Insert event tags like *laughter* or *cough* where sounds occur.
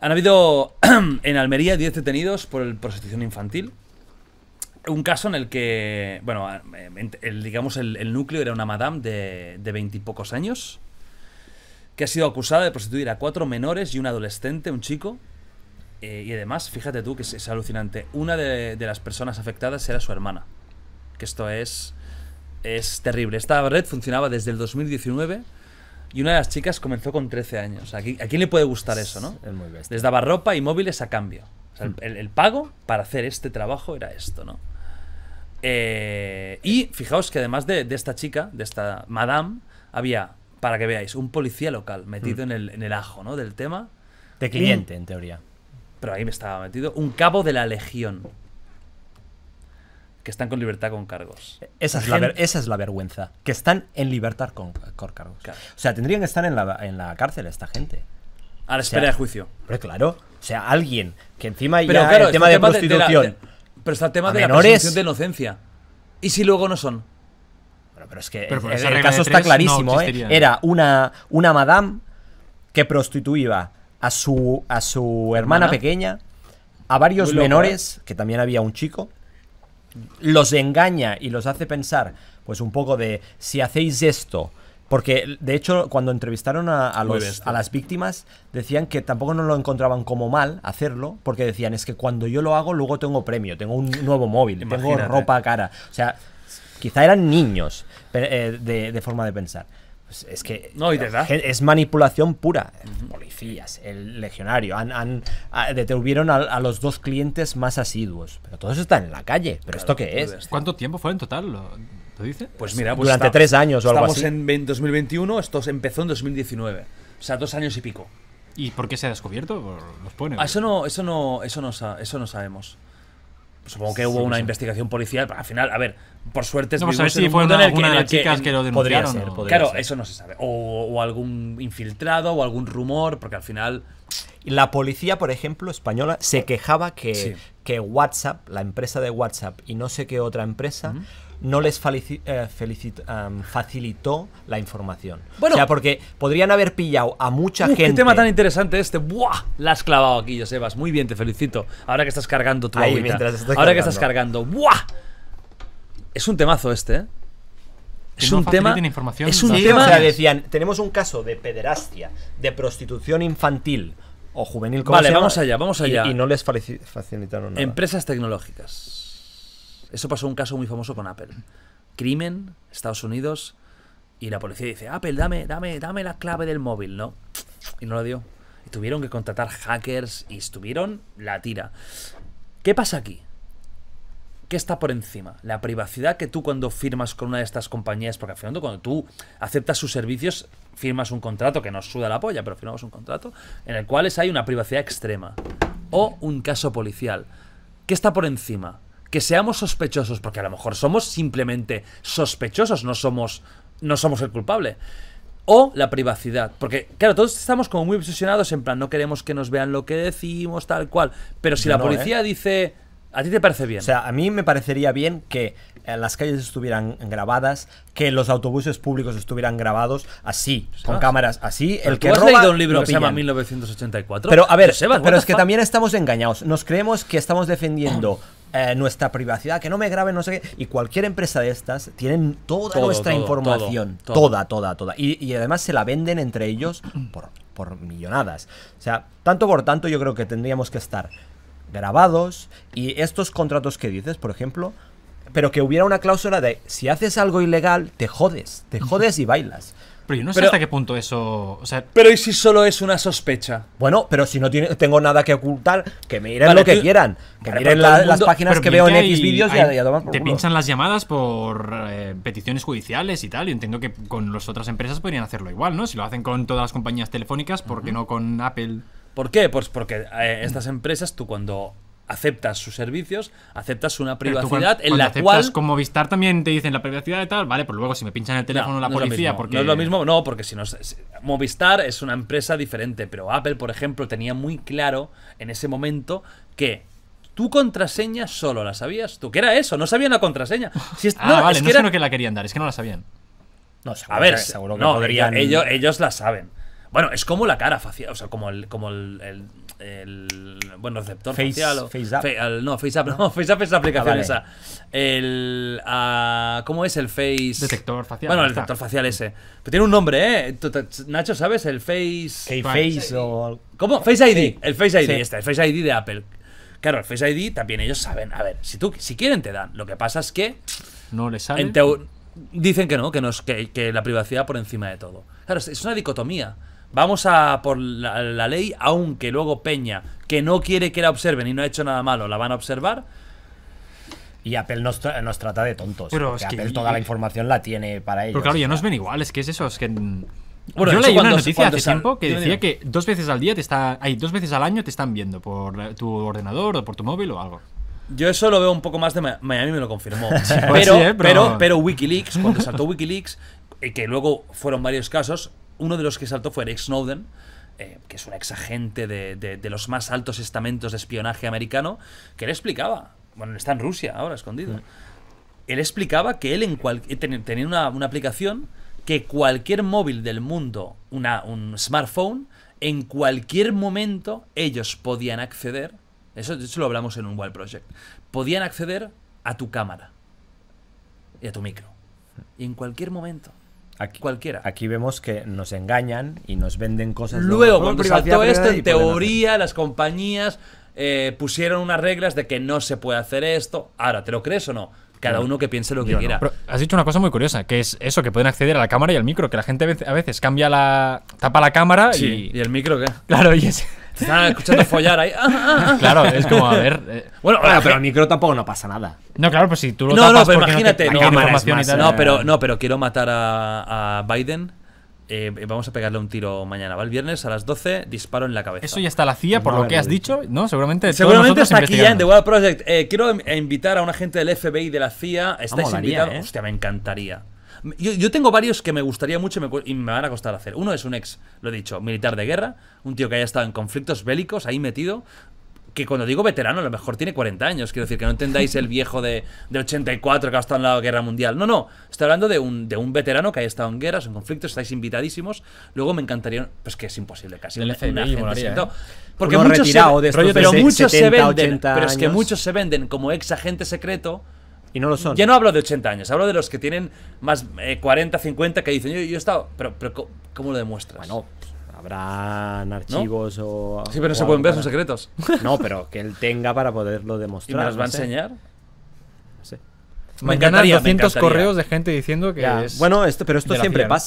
Han habido *clears throat* en Almería 10 detenidos por prostitución infantil. Un caso en el que, bueno, digamos el, núcleo era una madame de veintipocos años que ha sido acusada de prostituir a cuatro menores y un adolescente, un chico. Eh, y además, fíjate tú que es, alucinante. Una de, de, las personas afectadas era su hermana. Que esto es, es terrible. Esta red funcionaba desde el 2019 y una de las chicas comenzó con 13 años. ¿A quién, le puede gustar eso, no? Les daba ropa y móviles a cambio. Mm. el, pago para hacer este trabajo era esto, ¿no? Eh, y fijaos que además de, esta chica, de esta madame, había, para que veáis, un policía local metido mm. en, el, ajo, ¿no? Del tema. De cliente, en teoría. Pero ahí me estaba metido. Un cabo de la legión que están con libertad con cargos. Esa es, la, esa es la vergüenza, que están en libertad con, cargos. O sea, tendrían que estar en la, en la cárcel esta gente. A la espera de juicio. Pero claro, o sea, alguien que encima pero ya el tema de prostitución. pero está el tema de la presunción de inocencia. ¿Y si luego no son? pero es que el, caso está clarísimo, ¿eh? Era una, una madame que prostituía a su, a su hermana, pequeña, a varios menores, ¿eh? que también había un chico, los engaña y los hace pensar, pues un poco de si hacéis esto. Porque de hecho, cuando entrevistaron a, los, a las víctimas, decían que tampoco no lo encontraban como mal hacerlo, porque decían, es que cuando yo lo hago, luego tengo premio, tengo un nuevo móvil, tengo ropa cara. O sea, quizá eran niños eh, de, forma de pensar pues, es que es manipulación pura el legionario. Han, ah, detuvieron a, los dos clientes más asiduos. Pero todo eso está en la calle. ¿Pero esto qué pues es? ¿Cuánto tiempo fue en total? Lo, dice? Pues mira, pues durante tres años o algo así. Estamos en 2021, esto empezó en 2019. O sea, dos años y pico. ¿Y por qué se ha descubierto? Ah, eso no, eso no, eso no, eso no sabemos supongo que hubo una investigación policial. Pero al final, a ver, por suerte es no, si fue de las chicas que lo Podría ser, claro, eso no se sabe. O, algún infiltrado o algún rumor, porque al final. La policía, por ejemplo, española, se quejaba que, WhatsApp, la empresa de WhatsApp y no sé qué otra empresa no les eh, em, facilitó la información. Bueno, o sea, porque podrían haber pillado a mucha gente. Qué tema tan interesante este. ¡Buah! La has clavado aquí, Josebas. Muy bien, te felicito. Ahora que estás cargando tu Ahí, Ahora que estás cargando. ¡Buah! Es un temazo este, ¿eh? es un tema es un tema o sea, decían tenemos un caso de pederastia de prostitución infantil o juvenil como vale vamos allá vamos allá y, y no les facilitaron nada empresas tecnológicas eso pasó un caso muy famoso con Apple. Crimen, Estados Unidos, y la policía dice, Apple, dame, dame, dame la clave del móvil, ¿no? Y no lo dio. Y tuvieron que contratar hackers y estuvieron la tira. ¿Qué pasa aquí? ¿Qué está por encima? La privacidad que tú cuando firmas con una de estas compañías, porque al final cuando tú aceptas sus servicios, firmas un contrato que nos suda la polla, pero firmamos un contrato en el cual hay una privacidad extrema. O un caso policial. ¿Qué está por encima? que seamos sospechosos, porque a lo mejor somos simplemente sospechosos, no somos, no somos el culpable. O la privacidad, porque claro, todos estamos como muy obsesionados en plan, no queremos que nos vean lo que decimos, tal cual. Pero si la policía ¿eh? dice, ¿a ti te parece bien? O sea, a mí me parecería bien que eh, las calles estuvieran grabadas, que los autobuses públicos estuvieran grabados así, con cámaras así. el que has leído un libro que se llama 1984? Pero a ver, pero es que también estamos engañados. Nos creemos que estamos defendiendo eh, nuestra privacidad, que no me graben, no sé qué. Y cualquier empresa de estas tienen toda nuestra información, toda, toda, toda. Y, además se la venden entre ellos por, por millonadas. O sea, tanto por tanto yo creo que tendríamos que estar grabados y estos contratos que dices, por ejemplo, pero que hubiera una cláusula de si haces algo ilegal, te jodes, te jodes y bailas. Pero yo no sé hasta qué punto eso. pero ¿y si solo es una sospecha? Bueno, pero si no tengo nada que ocultar, que me miren lo que quieran. Que miren las páginas que veo en X vídeos y, Te pinchan las llamadas por eh, peticiones judiciales y tal. Yo entiendo que con las otras empresas podrían hacerlo igual, ¿no? Si lo hacen con todas las compañías telefónicas, ¿por qué no con Apple? ¿Por qué? Pues porque eh, estas empresas, tú cuando aceptas sus servicios, aceptas una privacidad en la cual como Movistar también te dicen la privacidad y tal, vale, pues luego si me pinchan el teléfono la policía porque no es lo mismo, no, porque si no Movistar es una empresa diferente, pero Apple, por ejemplo, tenía muy claro en ese momento que tu contraseña solo la sabías tú, que era eso, no sabían la contraseña. Si *laughs* ah, no, es no que, la querían dar, es que no la sabían. No, a ver, seguro que no, ellos, ellos la saben. Bueno, es como la cara facial, o sea, como el, como el, el, el receptor facial. O, face no, face up, no, *laughs* face up es la aplicación ah, esa. El, ah, ¿Cómo es el face? Detector facial. Bueno, el detector facial ese. Pero tiene un nombre, ¿eh? Nacho, ¿sabes? El face. face o. ¿Cómo? Face ID. El Face ID, este, el Face ID de Apple. Claro, el Face ID también ellos saben. A ver, si, tú, si quieren te dan. Lo que pasa es que. No les saben. dicen que no, que, no es, que la privacidad por encima de todo. Claro, es una dicotomía. Vamos a por la, ley, aunque luego Peña, que no quiere que la observen y no ha hecho nada malo, la van a observar. Y Apple nos, trata de tontos. Pero es que Apple toda la información la tiene para ellos. Pero claro, ya nos ven igual, es que es eso, que... yo leí una noticia hace tiempo que decía que dos veces al día te está, dos veces al año te están viendo por eh, tu ordenador o por tu móvil o algo. Yo eso lo veo un poco más de Miami, me lo confirmó. *laughs* Pues eh, pero, pero, WikiLeaks, cuando saltó WikiLeaks, eh, que luego fueron varios casos, uno de los que saltó fue Eric Snowden, eh, que es un ex de, de, los más altos estamentos de espionaje americano, que le explicaba, bueno, está en Rusia ahora escondido, él explicaba que él en eh, tenía una, aplicación que cualquier móvil del mundo, un smartphone, en cualquier momento ellos podían acceder, eso, lo hablamos en un Wild Project, podían acceder a tu cámara y a tu micro. Y en cualquier momento. Aquí, cualquiera. Aquí vemos que nos engañan y nos venden cosas. Luego, cuando saltó esto, en teoría, las compañías eh, pusieron unas reglas de que no se puede hacer esto. Ahora, ¿te lo crees o no? cada uno que piense lo que quiera. has dicho una cosa muy curiosa, que es eso, que pueden acceder a la cámara y al micro, que la gente a veces cambia la. tapa la cámara y. ¿Y el micro qué? Claro, y es. *laughs* están escuchando follar ahí. *laughs* Ah, ah, ah. claro, es como, a ver. Eh. *laughs* Bueno, pero al micro tampoco no pasa nada. No, claro, pues si tú lo no, tapas. Eh. No, pero imagínate. No, no, pero, quiero matar a, a Biden eh, vamos a pegarle un tiro mañana, ¿va? El viernes a las 12, disparo en la cabeza. Eso ya está la CIA, por lo que has dicho, ¿no? Seguramente. Seguramente está aquí ya en The Wild Project. Eh, quiero em, invitar a una gente del FBI de la CIA. Estáis ah, invitados. ¿eh? Hostia, me encantaría. Yo, tengo varios que me gustaría mucho me, y me, van a costar hacer. Uno es un ex, lo he dicho, militar de guerra, un tío que haya estado en conflictos bélicos, ahí metido, que cuando digo veterano, a lo mejor tiene 40 años. Quiero decir, que no entendáis el viejo de, de 84 que ha estado en la guerra mundial. No, no. Estoy hablando de un, de un veterano que ha estado en guerras, en conflictos, estáis invitadísimos. Luego me encantaría. Pues que es imposible casi. El una siento, Porque muchos se, venden. Pero es que muchos se venden como ex agente secreto. Y no lo son. Ya no hablo de 80 años, hablo de los que tienen más 40, eh, 50 que dicen, yo, he estado. Pero, pero ¿cómo lo demuestras? Bueno, Habrán archivos o. Sí, pero no se pueden ver, sus secretos. No, pero que él tenga para poderlo demostrar. ¿Y nos va a enseñar? No sé. Me, encantaría, 200 correos de gente diciendo que. bueno, esto, pero esto siempre pasa.